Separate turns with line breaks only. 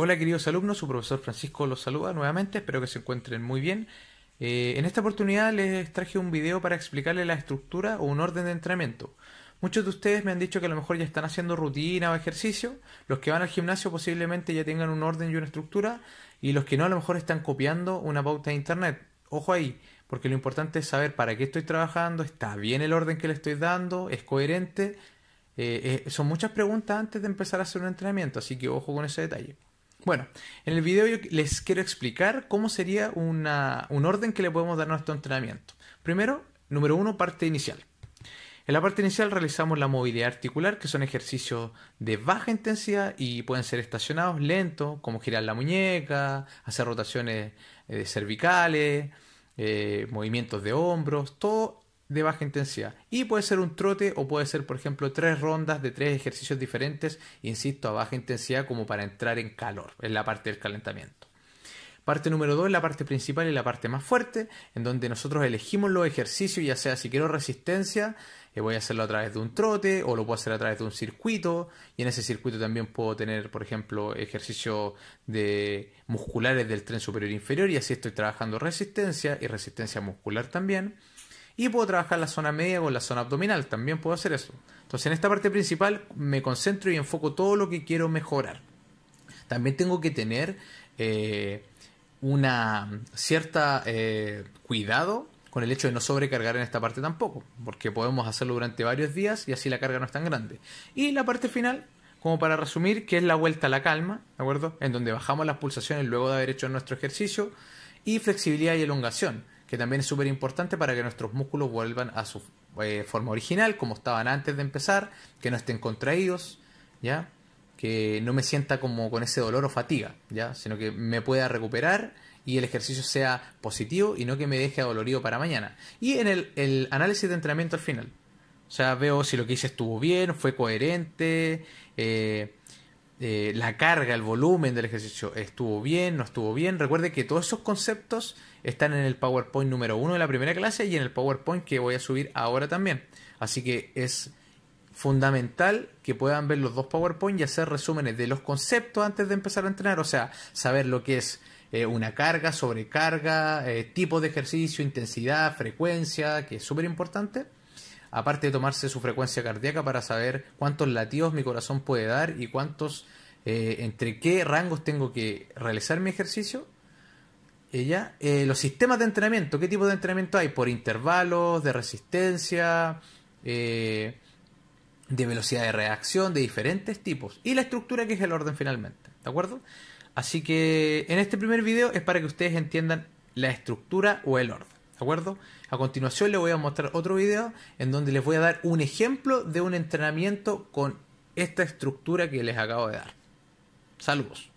Hola queridos alumnos, su profesor Francisco los saluda nuevamente, espero que se encuentren muy bien. Eh, en esta oportunidad les traje un video para explicarles la estructura o un orden de entrenamiento. Muchos de ustedes me han dicho que a lo mejor ya están haciendo rutina o ejercicio, los que van al gimnasio posiblemente ya tengan un orden y una estructura, y los que no a lo mejor están copiando una pauta de internet. Ojo ahí, porque lo importante es saber para qué estoy trabajando, está bien el orden que le estoy dando, es coherente. Eh, eh, son muchas preguntas antes de empezar a hacer un entrenamiento, así que ojo con ese detalle. Bueno, en el video yo les quiero explicar cómo sería un orden que le podemos dar a nuestro entrenamiento. Primero, número uno, parte inicial. En la parte inicial realizamos la movilidad articular, que son ejercicios de baja intensidad y pueden ser estacionados, lentos, como girar la muñeca, hacer rotaciones eh, cervicales, eh, movimientos de hombros, todo de baja intensidad. Y puede ser un trote o puede ser, por ejemplo, tres rondas de tres ejercicios diferentes, insisto, a baja intensidad como para entrar en calor, en la parte del calentamiento. Parte número 2 es la parte principal y la parte más fuerte, en donde nosotros elegimos los ejercicios, ya sea si quiero resistencia, eh, voy a hacerlo a través de un trote o lo puedo hacer a través de un circuito, y en ese circuito también puedo tener, por ejemplo, ejercicios de musculares del tren superior e inferior, y así estoy trabajando resistencia y resistencia muscular también. Y puedo trabajar la zona media con la zona abdominal, también puedo hacer eso. Entonces en esta parte principal me concentro y enfoco todo lo que quiero mejorar. También tengo que tener eh, una cierta eh, cuidado con el hecho de no sobrecargar en esta parte tampoco, porque podemos hacerlo durante varios días y así la carga no es tan grande. Y la parte final, como para resumir, que es la vuelta a la calma, ¿de acuerdo? En donde bajamos las pulsaciones luego de haber hecho nuestro ejercicio y flexibilidad y elongación que también es súper importante para que nuestros músculos vuelvan a su eh, forma original, como estaban antes de empezar, que no estén contraídos, ¿ya? Que no me sienta como con ese dolor o fatiga, ¿ya? Sino que me pueda recuperar y el ejercicio sea positivo y no que me deje adolorido para mañana. Y en el, análisis de entrenamiento al final. O sea, veo si lo que hice estuvo bien, fue coherente, eh, eh, la carga, el volumen del ejercicio, estuvo bien, no estuvo bien. Recuerde que todos esos conceptos están en el PowerPoint número uno de la primera clase y en el PowerPoint que voy a subir ahora también. Así que es fundamental que puedan ver los dos PowerPoint y hacer resúmenes de los conceptos antes de empezar a entrenar, o sea, saber lo que es eh, una carga, sobrecarga, eh, tipo de ejercicio, intensidad, frecuencia, que es súper importante aparte de tomarse su frecuencia cardíaca para saber cuántos latidos mi corazón puede dar y cuántos, eh, entre qué rangos tengo que realizar mi ejercicio. Ella, eh, eh, los sistemas de entrenamiento, ¿qué tipo de entrenamiento hay? Por intervalos, de resistencia, de velocidad de reacción, de diferentes tipos. Y la estructura que es el orden finalmente, ¿de acuerdo? Así que en este primer video es para que ustedes entiendan la estructura o el orden. ¿De acuerdo? A continuación les voy a mostrar otro video en donde les voy a dar un ejemplo de un entrenamiento con esta estructura que les acabo de dar. Saludos.